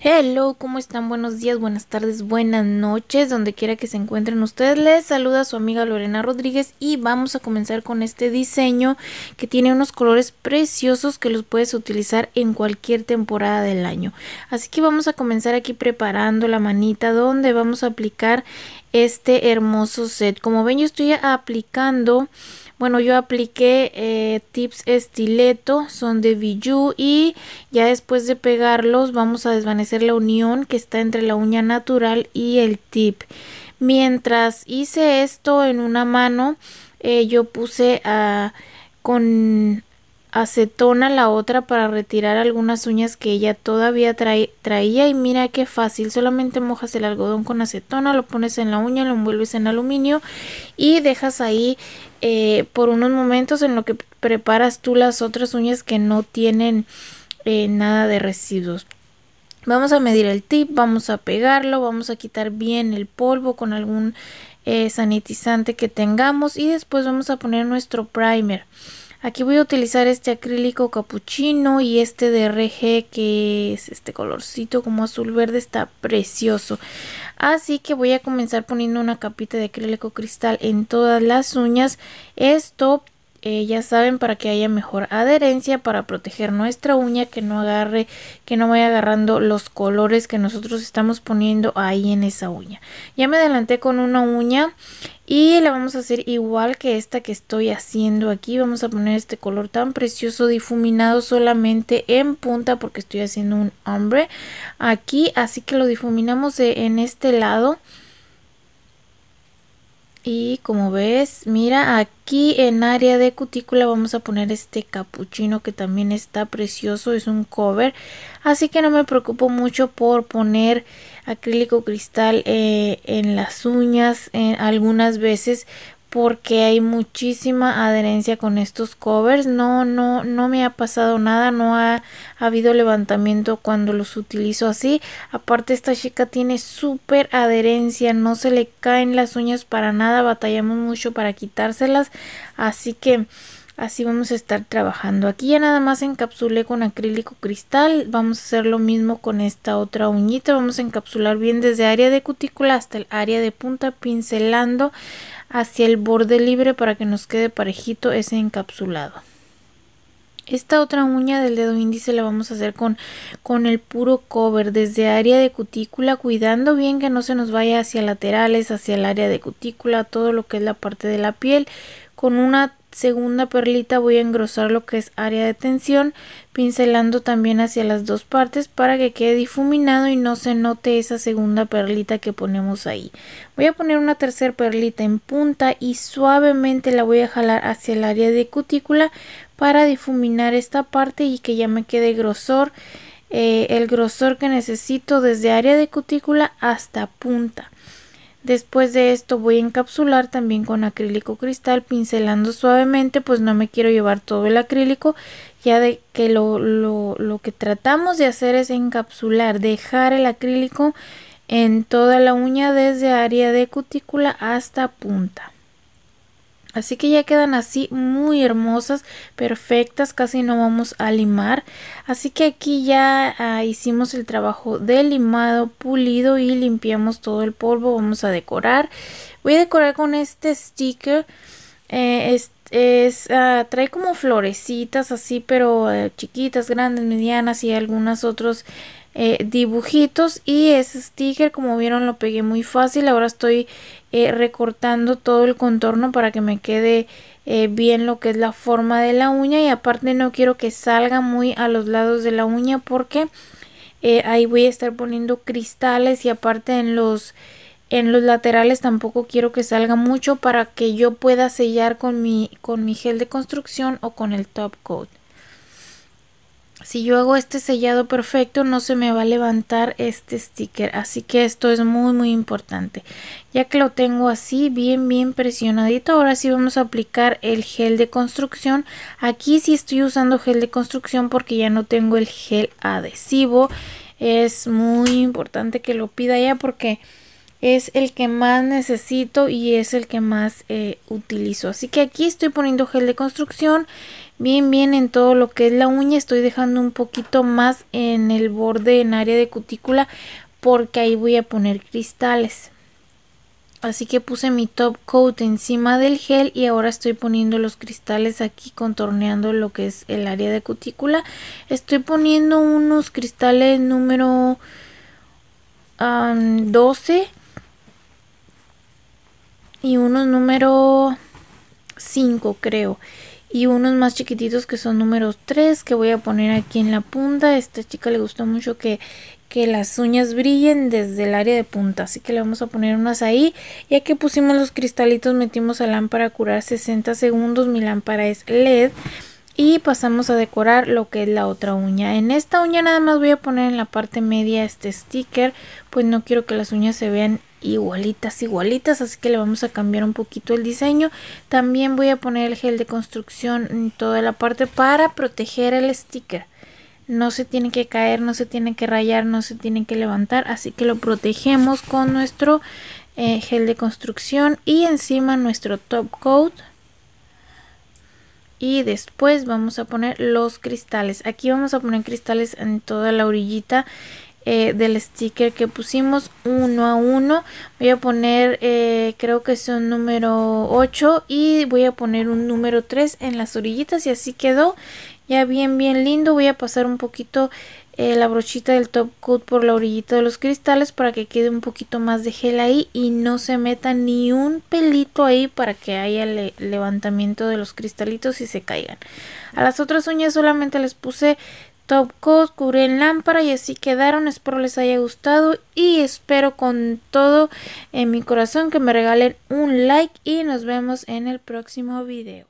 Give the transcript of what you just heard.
Hello, ¿cómo están? Buenos días, buenas tardes, buenas noches, donde quiera que se encuentren ustedes. Les saluda su amiga Lorena Rodríguez y vamos a comenzar con este diseño que tiene unos colores preciosos que los puedes utilizar en cualquier temporada del año. Así que vamos a comenzar aquí preparando la manita donde vamos a aplicar este hermoso set. Como ven, yo estoy aplicando bueno, yo apliqué eh, tips estileto, son de Bijou y ya después de pegarlos vamos a desvanecer la unión que está entre la uña natural y el tip. Mientras hice esto en una mano, eh, yo puse a, con acetona la otra para retirar algunas uñas que ella todavía trae, traía y mira qué fácil, solamente mojas el algodón con acetona, lo pones en la uña, lo envuelves en aluminio y dejas ahí eh, por unos momentos en lo que preparas tú las otras uñas que no tienen eh, nada de residuos. Vamos a medir el tip, vamos a pegarlo, vamos a quitar bien el polvo con algún eh, sanitizante que tengamos y después vamos a poner nuestro primer. Aquí voy a utilizar este acrílico capuchino y este de RG que es este colorcito como azul verde, está precioso. Así que voy a comenzar poniendo una capita de acrílico cristal en todas las uñas. Esto eh, ya saben para que haya mejor adherencia, para proteger nuestra uña, que no agarre, que no vaya agarrando los colores que nosotros estamos poniendo ahí en esa uña. Ya me adelanté con una uña y la vamos a hacer igual que esta que estoy haciendo aquí. Vamos a poner este color tan precioso difuminado solamente en punta porque estoy haciendo un hombre aquí. Así que lo difuminamos en este lado. Y como ves, mira aquí en área de cutícula vamos a poner este capuchino que también está precioso, es un cover. Así que no me preocupo mucho por poner acrílico cristal eh, en las uñas en algunas veces porque hay muchísima adherencia con estos covers. No, no, no me ha pasado nada, no ha, habido levantamiento cuando los utilizo así. Aparte esta chica tiene súper adherencia, no se le caen las uñas para nada, batallamos mucho para quitárselas, así que... Así vamos a estar trabajando. Aquí ya nada más encapsulé con acrílico cristal. Vamos a hacer lo mismo con esta otra uñita. Vamos a encapsular bien desde área de cutícula hasta el área de punta pincelando hacia el borde libre para que nos quede parejito ese encapsulado. Esta otra uña del dedo índice la vamos a hacer con, con el puro cover desde área de cutícula, cuidando bien que no se nos vaya hacia laterales, hacia el área de cutícula, todo lo que es la parte de la piel, con una segunda perlita voy a engrosar lo que es área de tensión pincelando también hacia las dos partes para que quede difuminado y no se note esa segunda perlita que ponemos ahí voy a poner una tercera perlita en punta y suavemente la voy a jalar hacia el área de cutícula para difuminar esta parte y que ya me quede grosor eh, el grosor que necesito desde área de cutícula hasta punta Después de esto voy a encapsular también con acrílico cristal pincelando suavemente pues no me quiero llevar todo el acrílico ya de que lo, lo que tratamos de hacer es encapsular, dejar el acrílico en toda la uña desde área de cutícula hasta punta. Así que ya quedan así muy hermosas, perfectas, casi no vamos a limar. Así que aquí ya ah, hicimos el trabajo de limado, pulido y limpiamos todo el polvo. Vamos a decorar. Voy a decorar con este sticker. Eh, es, ah, trae como florecitas así, pero eh, chiquitas, grandes, medianas y algunas otros eh, dibujitos y ese sticker como vieron lo pegué muy fácil ahora estoy eh, recortando todo el contorno para que me quede eh, bien lo que es la forma de la uña y aparte no quiero que salga muy a los lados de la uña porque ahí voy a estar poniendo cristales y aparte en los en los laterales tampoco quiero que salga mucho para que yo pueda sellar con mi, con mi gel de construcción o con el top coat si yo hago este sellado perfecto no se me va a levantar este sticker así que esto es muy muy importante ya que lo tengo así bien bien presionadito ahora sí vamos a aplicar el gel de construcción aquí sí estoy usando gel de construcción porque ya no tengo el gel adhesivo es muy importante que lo pida ya porque es el que más necesito y es el que más eh, utilizo así que aquí estoy poniendo gel de construcción bien bien en todo lo que es la uña estoy dejando un poquito más en el borde en área de cutícula porque ahí voy a poner cristales así que puse mi top coat encima del gel y ahora estoy poniendo los cristales aquí contorneando lo que es el área de cutícula estoy poniendo unos cristales número 12 y unos número 5 creo y unos más chiquititos que son números 3 que voy a poner aquí en la punta. A esta chica le gustó mucho que, que las uñas brillen desde el área de punta, así que le vamos a poner unas ahí. Ya que pusimos los cristalitos metimos a lámpara a curar 60 segundos, mi lámpara es LED. Y pasamos a decorar lo que es la otra uña. En esta uña nada más voy a poner en la parte media este sticker, pues no quiero que las uñas se vean igualitas, igualitas, así que le vamos a cambiar un poquito el diseño. También voy a poner el gel de construcción en toda la parte para proteger el sticker. No se tiene que caer, no se tiene que rayar, no se tiene que levantar, así que lo protegemos con nuestro eh, gel de construcción y encima nuestro top coat. Y después vamos a poner los cristales. Aquí vamos a poner cristales en toda la orillita eh, del sticker que pusimos uno a uno voy a poner eh, creo que es un número 8 y voy a poner un número 3 en las orillitas y así quedó ya bien bien lindo voy a pasar un poquito eh, la brochita del top coat por la orillita de los cristales para que quede un poquito más de gel ahí y no se meta ni un pelito ahí para que haya el levantamiento de los cristalitos y se caigan. A las otras uñas solamente les puse coat, cubrí en lámpara y así quedaron. Espero les haya gustado y espero con todo en mi corazón que me regalen un like y nos vemos en el próximo video.